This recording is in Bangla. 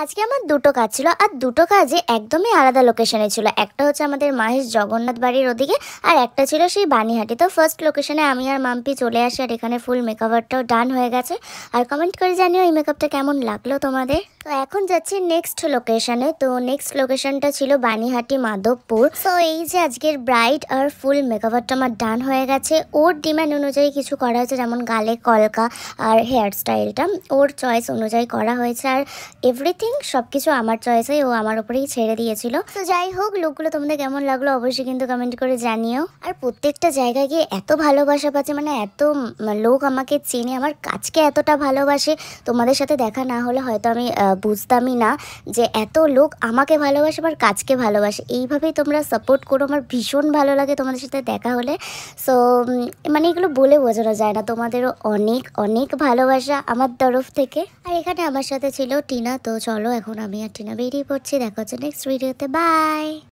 আজকে আমার দুটো কাজ ছিল আর দুটো কাজে একদমই আলাদা লোকেশনে ছিল একটা হচ্ছে আমাদের মাহেশ জগন্নাথ বাড়ির ওদিকে আর একটা ছিল সেই বানিহাটি তো ফার্স্ট লোকেশনে আমি আর মাম্পি চলে আসি আর এখানে ফুল মেকআপটাও ডান হয়ে গেছে আর কমেন্ট করে জানিও এই মেকআপটা কেমন লাগলো তোমাদের তো এখন যাচ্ছি নেক্সট লোকেশানে তো নেক্সট লোকেশনটা ছিল বানিহাটি মাধবপুর তো এই যে আজকের ব্রাইট আর ফুল মেকআপটা আমার ডান হয়ে গেছে ওর ডিম্যান্ড অনুযায়ী কিছু করা হয়েছে যেমন গালে কলকা আর হেয়ার স্টাইলটা ওর চয়েস অনুযায়ী করা হয়েছে আর এভরিথিং সব কিছু আমার চয়েসে ও আমার ওপরেই ছেড়ে দিয়েছিল তো যাই হোক লোকগুলো তোমাদের কেমন লাগলো অবশ্যই কিন্তু কমেন্ট করে জানিও আর প্রত্যেকটা জায়গায় গিয়ে এত ভালোবাসা পাচ্ছে মানে এত লোক আমাকে চেনে আমার কাজকে এতটা ভালোবাসে তোমাদের সাথে দেখা না হলে হয়তো আমি বুঝতামই না যে এত লোক আমাকে ভালোবাসে আমার কাজকে ভালোবাসে এইভাবেই তোমরা সাপোর্ট করো আমার ভীষণ ভালো লাগে তোমাদের সাথে দেখা হলে সো মানে এগুলো বলে বোঝানো যায় না তোমাদেরও অনেক অনেক ভালোবাসা আমার তরফ থেকে আর এখানে আমার সাথে ছিল টিনা তো চলো এখন আমি আর টিনা বেরিয়ে পড়ছি দেখা হচ্ছে নেক্সট ভিডিওতে বাই